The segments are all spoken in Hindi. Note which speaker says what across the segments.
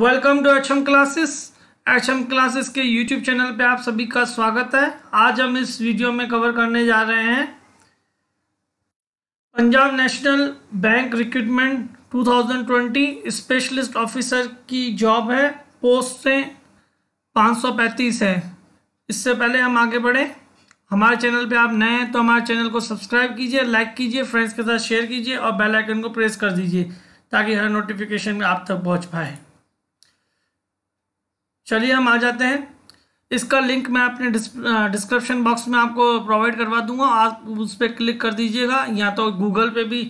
Speaker 1: welcome to H M classes H M classes के यूट्यूब चैनल पे आप सभी का स्वागत है आज हम इस वीडियो में कवर करने जा रहे हैं Punjab national bank recruitment 2020 specialist officer की जॉब है पोस्ट से 535 है इससे पहले हम आगे बढ़ें हमारे चैनल पे आप नए हैं तो हमारे चैनल को सब्सक्राइब कीजिए लाइक कीजिए फ्रेंड्स के साथ शेयर कीजिए और बेलाइकन को प्रेस कर दीजिए ताकि हर नोटिफिकेशन आप तक पहुँच पाए चलिए हम आ जाते हैं इसका लिंक मैं अपने डिस्क्रिप्शन बॉक्स में आपको प्रोवाइड करवा दूंगा आप उस पर क्लिक कर दीजिएगा या तो गूगल पे भी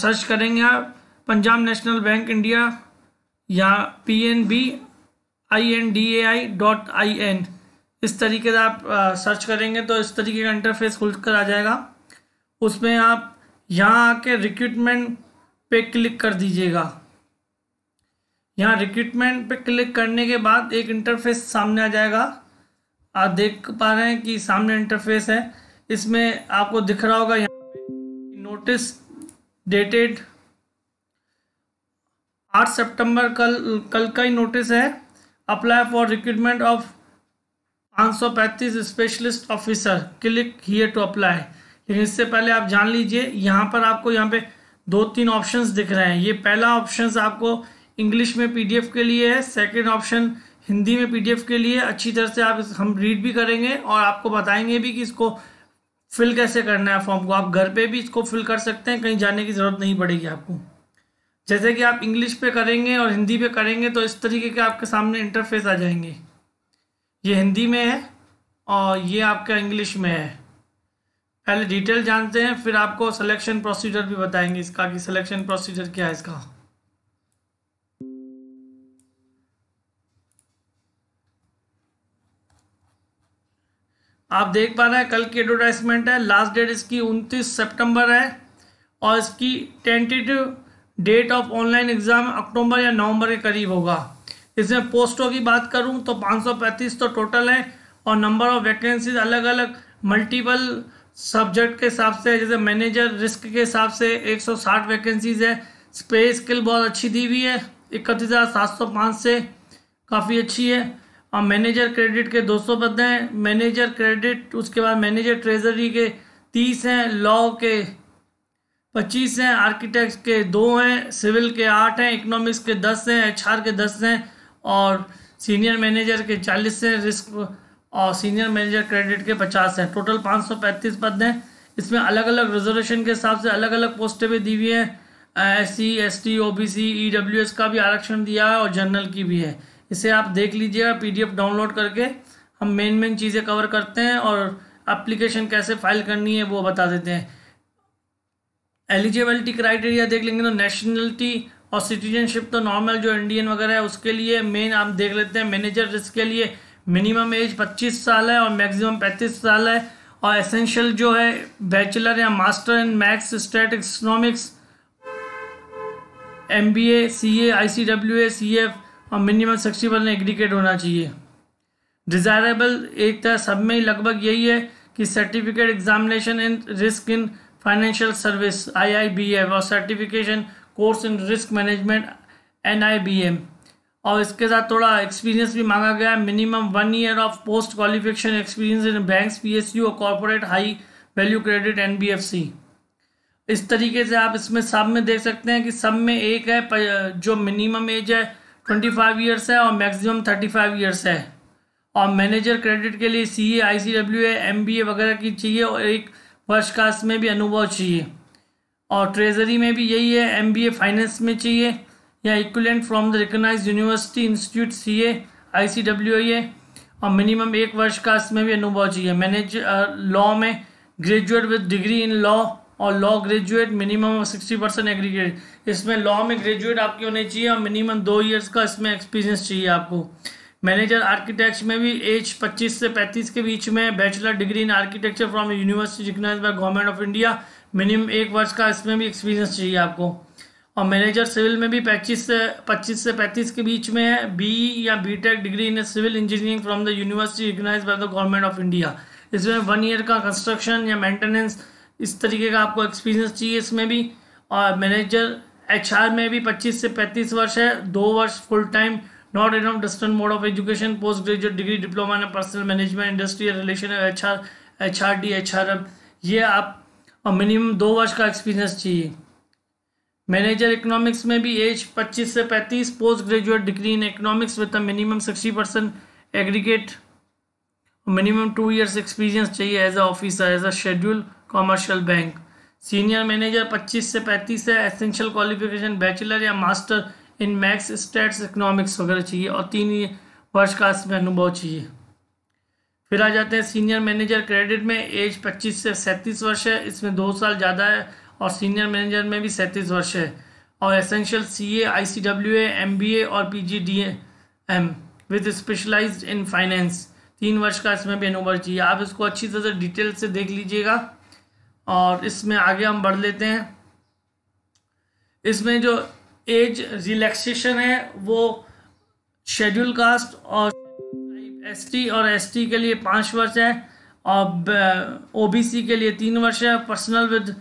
Speaker 1: सर्च करेंगे आप पंजाब नेशनल बैंक इंडिया या P N B I N D I A dot I N इस तरीके से आप सर्च करेंगे तो इस तरीके का इंटरफेस खुल कर आ जाएगा उसमें आप यहाँ आके रिक्रूटमेंट पे क्लिक कर दीजिएगा यहाँ रिक्रूटमेंट पे क्लिक करने के बाद एक इंटरफेस सामने आ जाएगा आप देख पा रहे हैं कि सामने इंटरफेस है इसमें आपको दिख रहा होगा यहाँ पे नोटिस डेटेड आठ सितंबर कल कल का ही नोटिस है apply for recruitment of 535 specialist officer click here to apply लेकिन इससे पहले आप जान लीजिए यहाँ पर आपको यहाँ पे दो तीन ऑप्शंस दिख रहे हैं ये पहला ऑप्शंस आपको इंग्लिश में पीडीएफ के लिए है सेकेंड ऑप्शन हिंदी में पीडीएफ के लिए अच्छी तरह से आप हम रीड भी करेंगे और आपको बताएंगे भी कि इसको फिल कैसे करना है फॉर्म को आप घर पे भी इसको फिल कर सकते हैं कहीं जाने की ज़रूरत नहीं पड़ेगी आपको जैसे कि आप इंग्लिश पे करेंगे और हिंदी पे करेंगे तो इस तरीके के आपके सामने इंटरफेस आ जाएंगे ये हिंदी में है और ये आपका इंग्लिश में है पहले डिटेल जानते हैं फिर आपको सलेक्शन प्रोसीजर भी बताएंगे इसका कि सलेक्शन प्रोसीजर क्या है इसका आप देख पा रहे हैं कल की एडवर्टाइजमेंट है लास्ट डेट इसकी 29 सितंबर है और इसकी tentative date of online exam अक्टूबर या नवंबर के करीब होगा इसमें पोस्टों की बात करूं तो 535 तो टोटल है और नंबर ऑफ वैकेंसीज अलग अलग मल्टीपल सब्जेक्ट के हिसाब से जैसे मैनेजर रिस्क के हिसाब से एक वैकेंसीज है स्पेस स्किल बहुत अच्छी दी हुई है इकतीस से काफ़ी अच्छी है और मैनेजर क्रेडिट के 200 पद हैं मैनेजर क्रेडिट उसके बाद मैनेजर ट्रेजरी के 30 हैं लॉ के 25 हैं आर्किटेक्ट के दो हैं सिविल के आठ हैं इकोनॉमिक्स के दस हैं एच के दस हैं और सीनियर मैनेजर के चालीस हैं रिस्क और सीनियर मैनेजर क्रेडिट के पचास हैं टोटल पाँच सौ पैंतीस पद हैं इसमें अलग अलग रिजर्वेशन के हिसाब से अलग अलग पोस्टें भी दी हुई हैं S C S T O B C E W S का भी आरक्षण दिया है और जनरल की भी है इसे आप देख लीजिएगा पीडीएफ डाउनलोड करके हम मेन मेन चीज़ें कवर करते हैं और एप्लीकेशन कैसे फाइल करनी है वो बता देते हैं एलिजिबिलिटी क्राइटेरिया देख लेंगे तो नेशनलिटी और सिटीजनशिप तो नॉर्मल जो इंडियन वगैरह है उसके लिए मेन आप देख लेते हैं मैनेजर इसके लिए मिनिमम एज 25 साल है और मैक्सिमम 35 साल है और एसेंशियल जो है बैचलर या master in maths stat economics M B A C A I C W A C F और मिनिमम सिक्सटी परसेंट एग्रीकेट होना चाहिए डिज़ायरेबल एक था सब में ही लगभग यही है कि certificate examination in risk in financial service IIBM और certification course in risk management NIBM और इसके साथ थोड़ा एक्सपीरियंस भी मांगा गया है minimum one year of post qualification experience in S PSU और corporate high value credit NBFC इस तरीके से आप इसमें सब में देख सकते हैं कि सब में एक है जो मिनिमम एज है ट्वेंटी फाइव ईयर्स है और मैक्सिमम थर्टी फाइव ईयर्स है और मैनेजर क्रेडिट के लिए C A I C W M B A वगैरह की चाहिए और एक वर्ष का में भी अनुभव चाहिए और ट्रेजरी में भी यही है एम बी ए फाइनेंस में चाहिए या equivalent from the recognise university institute C A I C W A और मिनिमम एक वर्ष का में भी अनुभव चाहिए मैनेज लॉ में graduate with degree in law और law graduate minimum sixty percent aggregate इसमें लॉ में ग्रेजुएट आपकी होनी चाहिए और मिनिमम दो ईयर्स का इसमें एक्सपीरियंस चाहिए आपको मैनेजर आर्किटेक्ट में भी एज 25 से 35 के बीच में bachelor degree in architecture from university recognise by government of India minimum एक वर्ष का इसमें भी एक्सपीरियंस चाहिए आपको और मैनेजर सिविल में भी पच्चीस से पच्चीस से पैंतीस के बीच में है बी या tech degree in civil engineering from the university recognise by the government of India इसमें वन ईयर का कंस्ट्रक्शन या मेंटेनेंस इस तरीके का आपको एक्सपीरियंस चाहिए इसमें भी और मैनेजर एच में भी 25 से 35 वर्ष है दो वर्ष full time not in of distant mode of education post graduate degree diploma in personal management industrial relation H R H R D H R M ये आप मिनिमम दो वर्ष का एक्सपीरियंस चाहिए मैनेजर इकोनॉमिक्स में भी एज 25 से 35 post graduate degree in economics with minimum sixty percent aggregate minimum two years experience चाहिए as a officer as a schedule commercial bank senior manager 25 से 35 है एसेंशियल क्वालिफिकेशन बैचलर या master in maths stats economics वगैरह चाहिए और तीन वर्ष का इसमें अनुभव चाहिए फिर आ जाते हैं सीनियर मैनेजर क्रेडिट में एज 25 से सैंतीस वर्ष है इसमें दो साल ज़्यादा है और सीनियर मैनेजर में भी सैंतीस वर्ष है और essential C A I C W A M B A और P G D M with specialise in finance तीन वर्ष का इसमें भी अनुभव चाहिए आप इसको अच्छी तरह से डिटेल से देख लीजिएगा और इसमें आगे हम बढ़ लेते हैं इसमें जो एज रिलैक्सेशन है वो शेड्यूल कास्ट और एस टी और एस टी के लिए पाँच वर्ष है और ओ बी सी के लिए तीन वर्ष है पर्सनल विद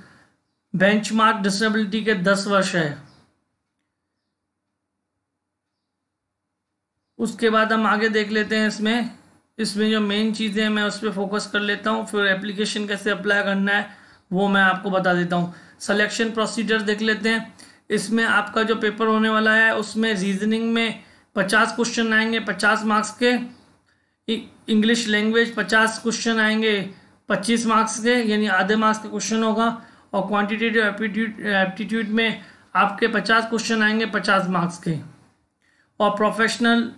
Speaker 1: बेंचमार्क डिसेबिलिटी के दस वर्ष है उसके बाद हम आगे देख लेते हैं इसमें इसमें जो मेन चीज़ें हैं मैं उस पर फोकस कर लेता हूँ फिर एप्लीकेशन कैसे अप्लाई करना है वो मैं आपको बता देता हूँ सलेक्शन प्रोसीजर देख लेते हैं इसमें आपका जो पेपर होने वाला है उसमें रीजनिंग में पचास क्वेश्चन आएंगे पचास मार्क्स के इंग्लिश लैंग्वेज पचास क्वेश्चन आएंगे पच्चीस मार्क्स के यानी आधे मार्क्स के क्वेश्चन होगा और क्वान्टिटेटिव एप्टीट्यूड में आपके पचास क्वेश्चन आएंगे पचास मार्क्स के और professional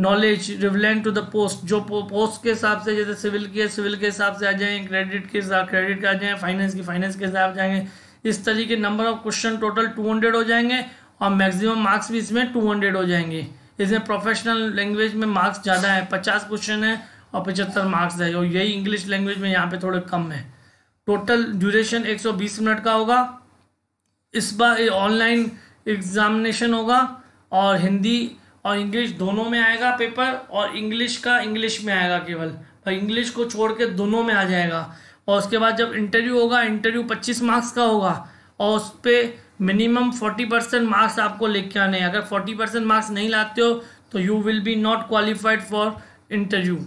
Speaker 1: knowledge relevant to the post जो पोस्ट के हिसाब से जैसे सिविल के सिविल के हिसाब से आ जाएँ क्रेडिट के हिसाब क्रेडिट के आ जाएँ फाइनेंस की फाइनेंस के हिसाब जाएंगे इस तरीके नंबर ऑफ क्वेश्चन टोटल 200 हो जाएंगे और मैक्सिमम मार्क्स भी इसमें 200 हो जाएंगे इसमें प्रोफेशनल लैंग्वेज में मार्क्स ज़्यादा है पचास क्वेश्चन है और पचहत्तर मार्क्स है और यही इंग्लिश लैंग्वेज में यहाँ पर थोड़े कम है टोटल ड्यूरेशन बीस मिनट का होगा इस बार ऑनलाइन एग्जामिनेशन होगा और हिंदी और इंग्लिश दोनों में आएगा पेपर और इंग्लिश का इंग्लिश में आएगा केवल भाई तो इंग्लिश को छोड़ के दोनों में आ जाएगा और उसके बाद जब इंटरव्यू होगा इंटरव्यू पच्चीस मार्क्स का होगा और उस पर मिनिमम फोर्टी परसेंट मार्क्स आपको लेके आने हैं अगर फोर्टी परसेंट मार्क्स नहीं लाते हो तो you will be not qualified for interview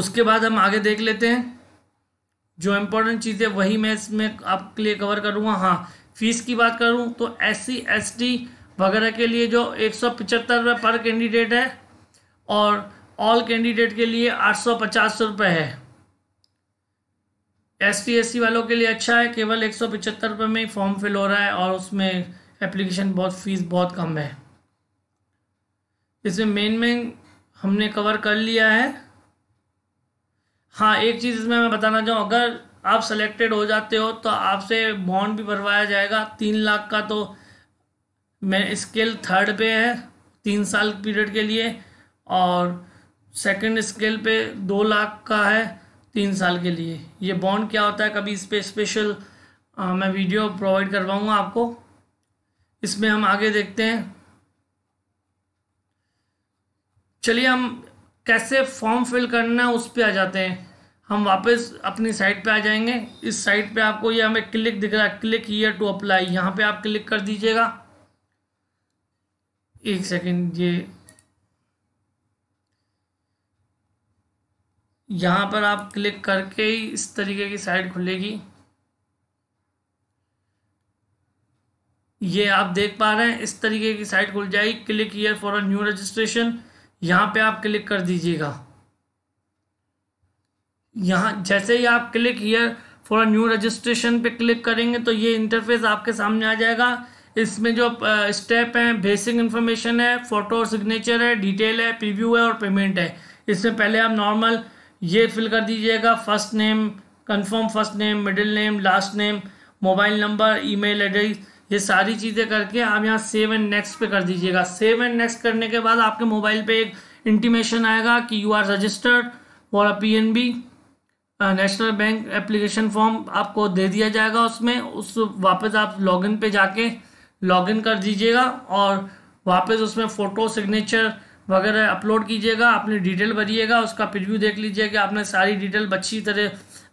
Speaker 1: उसके बाद हम आगे देख लेते हैं जो इम्पोर्टेंट चीज़ें वही मैं इसमें आपके लिए कवर करूँगा हाँ फीस की बात करूँ तो एस सी एस टी वगैरह के लिए जो एक सौ पचहत्तर रुपये पर कैंडिडेट है और ऑल कैंडिडेट के लिए आठ सौ पचास रुपये है एस टी वालों के लिए अच्छा है केवल एक सौ पिचहत्तर रुपये में ही फॉर्म फिल हो रहा है और उसमें एप्लीकेशन बहुत फीस बहुत कम है इसमें मेन मेन हमने कवर कर लिया है हाँ एक चीज़ इसमें मैं बताना चाहूँ अगर आप सेलेक्टेड हो जाते हो तो आपसे बॉन्ड भी भरवाया जाएगा तीन लाख का तो मैं स्केल थर्ड पे है तीन साल पीरियड के लिए और सेकंड स्केल पे दो लाख का है तीन साल के लिए ये बॉन्ड क्या होता है कभी इस पर स्पेशल मैं वीडियो प्रोवाइड करवाऊँगा आपको इसमें हम आगे देखते हैं चलिए हम कैसे फॉर्म फिल करना है उस पर आ जाते हैं हम वापस अपनी साइट पे आ जाएंगे इस साइट पे आपको ये हमें क्लिक दिख रहा है क्लिक ईयर टू अप्लाई यहाँ पे आप क्लिक कर दीजिएगा एक सेकेंड ये यहाँ पर आप क्लिक करके ही इस तरीके की साइट खुलेगी ये आप देख पा रहे हैं इस तरीके की साइट खुल जाएगी click here for a new registration यहाँ पे आप क्लिक कर दीजिएगा यहाँ जैसे ही आप click here for a new registration पे क्लिक करेंगे तो ये इंटरफेस आपके सामने आ जाएगा इसमें जो स्टेप हैं बेसिक इन्फॉर्मेशन है फ़ोटो और सिग्नेचर है डिटेल है प्रीव्यू है और पेमेंट है इसमें पहले आप नॉर्मल ये फिल कर दीजिएगा first name confirm first name middle name last name mobile number email address ये सारी चीज़ें करके आप यहाँ सेव एंड नेक्स्ट पे कर दीजिएगा सेव एंड नेक्स्ट करने के बाद आपके मोबाइल पे एक इंटीमेशन आएगा कि you are registered for a P N B national bank application form आपको दे दिया जाएगा उसमें उस वापस आप लॉगिन पे जाके लॉगिन कर दीजिएगा और वापस उसमें फ़ोटो सिग्नेचर वगैरह अपलोड कीजिएगा अपनी डिटेल भरिएगा उसका प्रिव्यू देख लीजिए कि आपने सारी डिटेल अच्छी तरह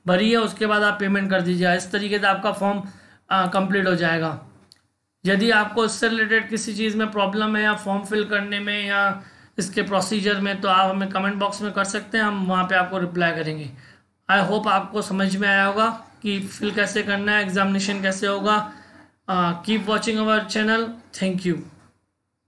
Speaker 1: भरी है उसके बाद आप पेमेंट कर दीजिएगा इस तरीके से आपका फॉर्म कंप्लीट हो जाएगा यदि आपको इससे रिलेटेड किसी चीज़ में प्रॉब्लम है या फॉर्म फिल करने में या इसके प्रोसीजर में तो आप हमें कमेंट बॉक्स में कर सकते हैं हम वहाँ पर आपको रिप्लाई करेंगे आई होप आपको समझ में आया होगा कि फिल कैसे करना है एग्जामिनेशन कैसे होगा uh, keep watching our channel thank you